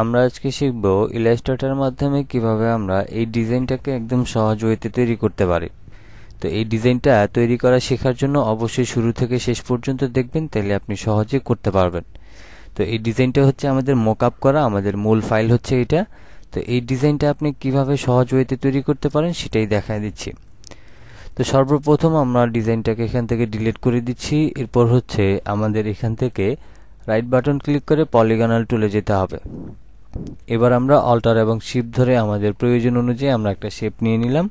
আমরা আজকে শিখব ইলাস্ট্রেটরের মাধ্যমে কিভাবে আমরা এই ডিজাইনটাকে একদম সহজ ওয়েতে তৈরি করতে পারি তো এই ডিজাইনটা তৈরি করা শেখার জন্য অবশ্যই শুরু থেকে শেষ পর্যন্ত দেখবেন তাহলে আপনি সহজে করতে পারবেন তো এই ডিজাইনটা হচ্ছে আমাদের মোকআপ করা আমাদের মূল ফাইল হচ্ছে এটা তো এই ডিজাইনটা আপনি কিভাবে সহজ ওয়েতে তৈরি করতে পারেন সেটাই দেখায় দিচ্ছি তো সর্বপ্রথম আমরা ডিজাইনটাকে এখান থেকে ডিলিট করে দিচ্ছি এরপর হচ্ছে আমাদের এখান থেকে রাইট বাটন ক্লিক করে পলিগানাল টুলে যেতে হবে এবার আমরা অল্টার এবং শিপ ধরে আমাদের প্রয়োজন অনুযায়ী আমরা একটা শেপ নিয়ে নিলাম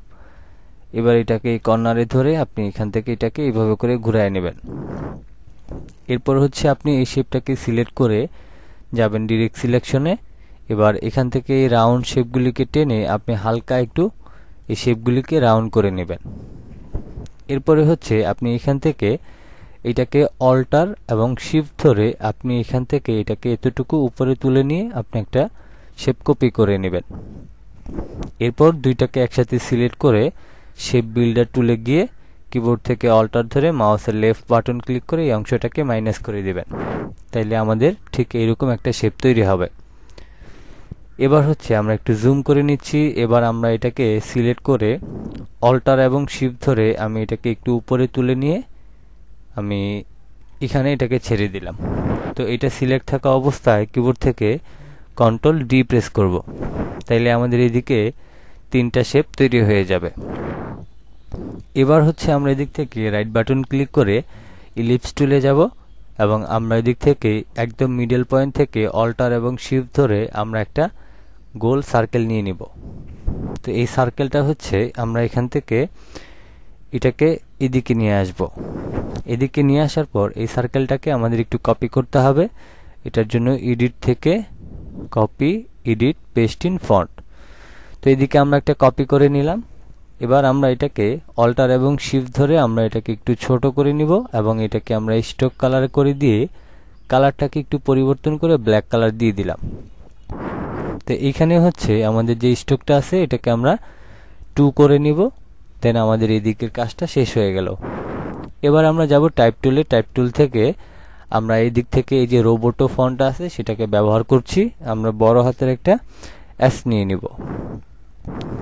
এবার এটাকে এই কর্নারে ধরে আপনি এখান থেকে এটাকে এইভাবে করে ঘুরায় নেবেন এরপর হচ্ছে আপনি এই শেপটাকে সিলেক্ট করে যাবেন ডিরেক্ট সিলেকশনে এবার এখান থেকে এই রাউন্ড শেপগুলিকে টেনে আপনি হালকা একটু এই শেপগুলিকে রাউন্ড করে নেবেন এরপরে হচ্ছে আপনি এখান থেকে এটাকে অল্টার এবং শিফট ধরে আপনি এখান থেকে এটাকে এতটুকু উপরে তুলে নিয়ে আপনি একটা শেপ কপি করে নেবেন এরপর দুইটাকে একসাথে সিলেক্ট করে শেপ বিল্ডার টুলে গিয়ে কিবোর্ড থেকে অল্টার ধরে মাউসের লেফট বাটন ক্লিক করে এই অংশটাকে মাইনাস করে দেবেন তাইলে আমাদের ঠিক এইরকম একটা শেপ তৈরি হবে এবার হচ্ছে আমরা একটু জুম করে নিচ্ছি এবার আমরা এটাকে সিলেক্ট করে অল্টার এবং শিফট ধরে আমি এটাকে একটু উপরে তুলে নিয়ে আমি এখানে এটাকে ছেড়ে দিলাম তো এটা সিলেক্ট থাকা অবস্থায় কিবোর্ড থেকে কন্ট্রোল ডি প্রেস করব তাইলে আমাদের এদিকে তিনটা শেপ তৈরি হয়ে যাবে এবার হচ্ছে আমরা এদিক থেকে রাইট বাটন ক্লিক করে ইলিপস টুলে যাব এবং আমরা এদিক থেকে একদম মিডল পয়েন্ট থেকে অল্টার এবং শিফট ধরে আমরা একটা গোল সার্কেল নিয়ে নিব তো এই সার্কেলটা হচ্ছে আমরা এখান থেকে এটাকে এদিকে নিয়ে আসব এদিকে নিয়ে আসার পর এই সার্কেলটাকে আমাদের একটু কপি করতে হবে এটার জন্য এডিট থেকে copy edit paste in front তো এদিকে আমরা একটা কপি করে নিলাম এবার আমরা এটাকে অল্টার এবং শিফট ধরে আমরা এটাকে একটু ছোট করে নিব এবং এটাকে আমরা স্টক কালার করে দিয়ে কালারটাকে একটু পরিবর্তন করে ব্ল্যাক কালার দিয়ে দিলাম তো এইখানে হচ্ছে আমাদের যে স্টকটা আছে এটাকে আমরা টু করে নিব দেন আমাদের এই দিকের কাজটা শেষ হয়ে গেল এবার আমরা যাব টাইপ টুলে টাইপ টুল থেকে আমরা এই দিক থেকে এই যে রোবোটো ফন্ট আছে সেটাকে ব্যবহার করছি আমরা বড় হাতের একটা অ্যাস নিয়ে নিব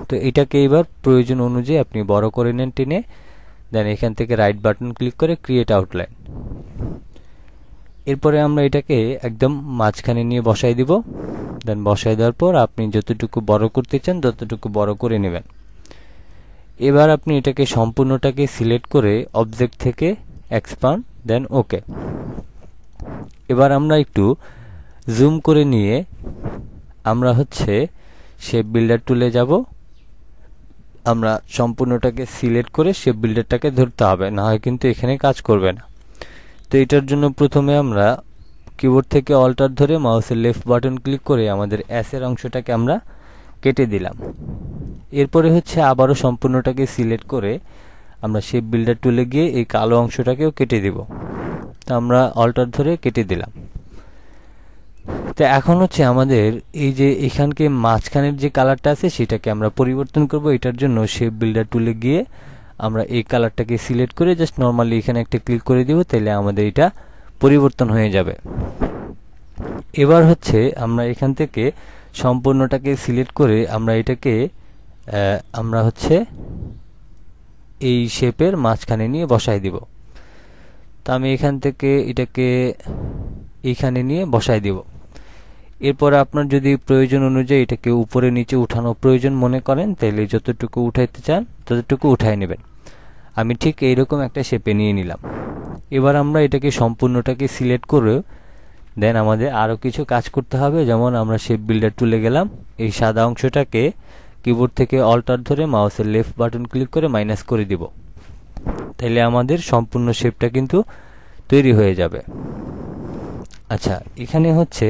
তো এটাকে এবার প্রয়োজন অনুযায়ী আপনি বড় করে নেন টেনে দেন এখান থেকে রাইট বাটন ক্লিক করে ক্রিয়েট আউটলাইন এরপরে আমরা এটাকে একদম মাঝখানে নিয়ে বসাই দিব দেন বসাই দেওয়ার পর আপনি যতটুকু বড় করতে চান ততটুকু বড় করে নেবেন এবার আপনি এটাকে সম্পূর্ণটাকে সিলেক্ট করে অবজেক্ট থেকে এক্সপান্ড দেন ওকে এবার আমরা একটু জুম করে নিয়ে আমরা হচ্ছে শেপ বিল্ডার টুলে যাব আমরা সম্পূর্ণটাকে সিলেক্ট করে শেপ বিল্ডারটাকে ধরতে হবে না হয় কিন্তু এখানে কাজ করবে না তো এটার জন্য প্রথমে আমরা কিবোর্ড থেকে অল্টার ধরে মাউসের লেফট বাটন ক্লিক করে আমাদের অ্যাসের অংশটাকে আমরা কেটে দিলাম এরপরে হচ্ছে আবারও সম্পূর্ণটাকে সিলেক্ট করে আমরা শেপ বিল্ডার টুলে গিয়ে এই কালো অংশটাকেও কেটে দেব তো আমরা অল্টার ধরে কেটে দিলাম তো এখন হচ্ছে আমাদের এই যে এখানকে মাঝখানের যে কালারটা আছে সেটাকে আমরা পরিবর্তন করব এটার জন্য শেপ বিল্ডার টুলে গিয়ে আমরা এই কালারটাকে সিলেক্ট করে জাস্ট নর্মালি এখানে একটা ক্লিক করে দিব তাহলে আমাদের এটা পরিবর্তন হয়ে যাবে এবার হচ্ছে আমরা এখান থেকে সম্পূর্ণটাকে সিলেক্ট করে আমরা এটাকে আমরা হচ্ছে এই শেপের মাঝখানে নিয়ে বসাই দিব তা আমি এখান থেকে এটাকে এখানে নিয়ে বসাই দিব এরপরে আপনার যদি প্রয়োজন অনুযায়ী এটাকে উপরে নিচে উঠানো প্রয়োজন মনে করেন তাহলে যতটুকু উঠাইতে চান ততটুকু উঠাই নেবেন আমি ঠিক এইরকম একটা শেপে নিয়ে নিলাম এবার আমরা এটাকে সম্পূর্ণটাকে সিলেক্ট করে দেন আমাদের আরও কিছু কাজ করতে হবে যেমন আমরা শেপ বিল্ডার টুলে গেলাম এই সাদা অংশটাকে কিবোর্ড থেকে অল্টার ধরে মাউসের লেফট বাটন ক্লিক করে মাইনাস করে দিব তাহলে আমাদের সম্পূর্ণ শেপটা কিন্তু তৈরি হয়ে যাবে আচ্ছা এখানে হচ্ছে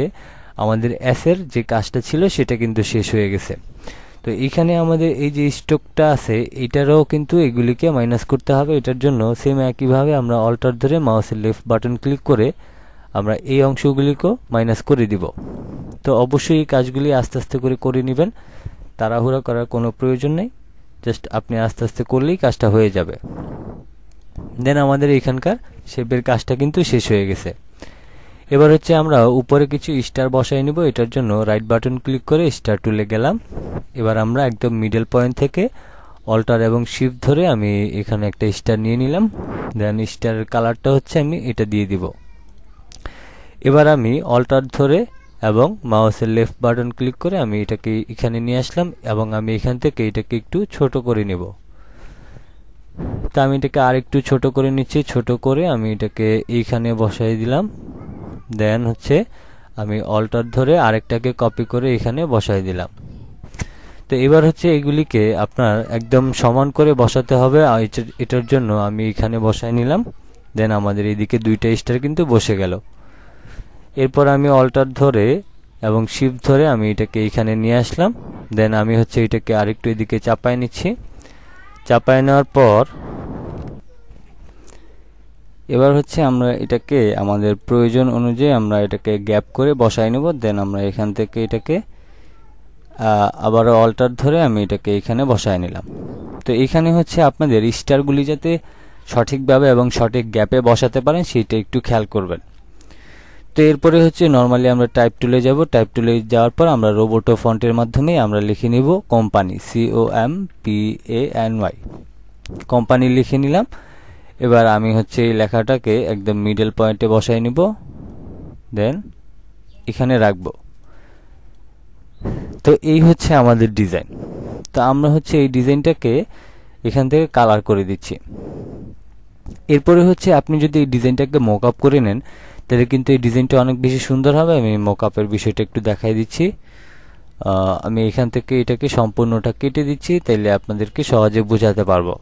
আমাদের অ্যাসের যে কাজটা ছিল সেটা কিন্তু শেষ হয়ে গেছে তো এখানে আমাদের এই যে স্টকটা আছে এটারও কিন্তু এগুলিকে মাইনাস করতে হবে এটার জন্য সেম একইভাবে আমরা অল্টার ধরে মাউসের লেফট বাটন ক্লিক করে আমরা এই অংশগুলিকেও মাইনাস করে দিব তো অবশ্যই এই কাজগুলি আস্তে আস্তে করে করে নেবেন তাড়াহুড়া করার কোনো প্রয়োজন নেই জাস্ট আপনি আস্তে আস্তে করলেই কাজটা হয়ে যাবে দেন আমাদের এখানকার শেপের কাজটা কিন্তু শেষ হয়ে গেছে এবার হচ্ছে আমরা উপরে কিছু স্টার বসাই নিব এটার জন্য রাইট বাটন ক্লিক করে স্টার টুলে গেলাম এবার আমরা একদম মিডল পয়েন্ট থেকে অল্টার এবং শিফট ধরে আমি এখানে একটা স্টার নিয়ে নিলাম দেন স্টারের কালারটা হচ্ছে আমি এটা দিয়ে দিব এবার আমি অল্টার ধরে এবং মাউসের লেফট বাটন ক্লিক করে আমি এটাকে এখানে নিয়ে আসলাম এবং আমি এখান থেকে এটাকে একটু ছোট করে নেব তা আমি এটাকে আরেকটু ছোট করে নিচ্ছি ছোট করে আমি এটাকে এইখানে বসাই দিলাম দেন হচ্ছে আমি অল্টার ধরে আরেকটাকে কপি করে এখানে বসাই দিলাম তো এবার হচ্ছে এগুলিকে আপনার একদম সমান করে বসাতে হবে এটার জন্য আমি এখানে বসাই নিলাম দেন আমাদের এইদিকে দুইটা স্টার কিন্তু বসে গেল এরপর আমি অল্টার ধরে এবং শিফট ধরে আমি এটাকে এইখানে নিয়ে আসলাম দেন আমি হচ্ছে এটাকে আরেকটু এদিকে চাপায় নিচ্ছি চাপায় নেওয়ার পর এবার হচ্ছে আমরা এটাকে আমাদের প্রয়োজন অনুযায়ী আমরা এটাকে গ্যাপ করে বসাই নেব দেন আমরা এখান থেকে এটাকে আবারও অল্টার ধরে আমি এটাকে এখানে বসায় নিলাম তো এখানে হচ্ছে আপনাদের স্টারগুলি যাতে সঠিকভাবে এবং সঠিক গ্যাপে বসাতে পারেন সেইটা একটু খেয়াল করবেন তো এরপরে হচ্ছে নর্মালি আমরা টাইপ টুলে যাব টাইপ টুলে যাওয়ার পর আমরা রোবোটো ফন্টের মাধ্যমে আমরা লিখে নিব company C O M P A N Y company লিখে নিলাম এবার আমি হচ্ছে এই লেখাটাকে একদম মিডল পয়েন্টে বসাই নিব দেন এখানে রাখব তো এই হচ্ছে আমাদের ডিজাইন তো আমরা হচ্ছে এই ডিজাইনটাকে এখান থেকে কালার করে দিচ্ছি এরপরে হচ্ছে আপনি যদি এই ডিজাইনটাকে মক আপ করে নেন তাহলে কিন্তু এই ডিজাইনটা অনেক বেশি সুন্দর হবে আমি মক আপের বিষয়টা একটু দেখাই দিচ্ছি আমি এখান থেকে এটাকে সম্পূর্ণটা কেটে দিচ্ছি তাইলে আপনাদেরকে সহজে বোঝাতে পারবো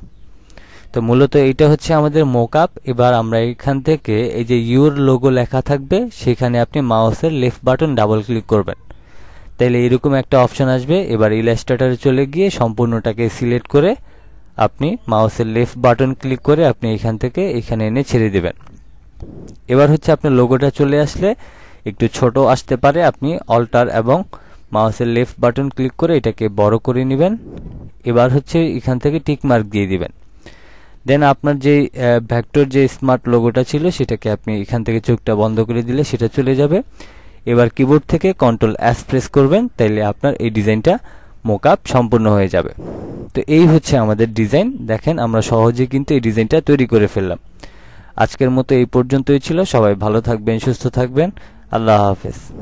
তো মূলত এটা হচ্ছে আমাদের মক আপ এবার আমরা এখান থেকে এই যে ইউর লোগো লেখা থাকবে সেখানে আপনি মাউসের লেফট বাটন ডাবল ক্লিক করবেন তাইলে এরকম একটা অপশন আসবে এবার ইলাস্ট্রেটারে চলে গিয়ে সম্পূর্ণটাকে সিলেক্ট করে আপনি মাউসের লেফট বাটন ক্লিক করে আপনি এখান থেকে এখানে এনে ছেড়ে দেবেন এবার হচ্ছে আপনার লোগোটা চলে আসলে একটু ছোট আসতে পারে আপনি অল্টার এবং মাউসের লেফট বাটন ক্লিক করে এটাকে বড় করে নেবেন এবার হচ্ছে এখান থেকে টিক মার্ক দিয়ে দিবেন দেন আপনার যে ভ্যাক্টর যে স্মার্ট লোগোটা ছিল সেটাকে আপনি এখান থেকে চোখটা বন্ধ করে দিলে সেটা চলে যাবে এবার কিবোর্ড থেকে কন্ট্রোল অ্যাস প্রেস করবেন তাইলে আপনার এই ডিজাইনটা মোকাপ সম্পূর্ণ হয়ে যাবে তো এই হচ্ছে আমাদের ডিজাইন দেখেন আমরা সহজে কিন্তু এই ডিজাইনটা তৈরি করে ফেললাম আজকের মতো এই পর্যন্তই ছিল সবাই ভালো থাকবেন সুস্থ থাকবেন আল্লাহ হাফেজ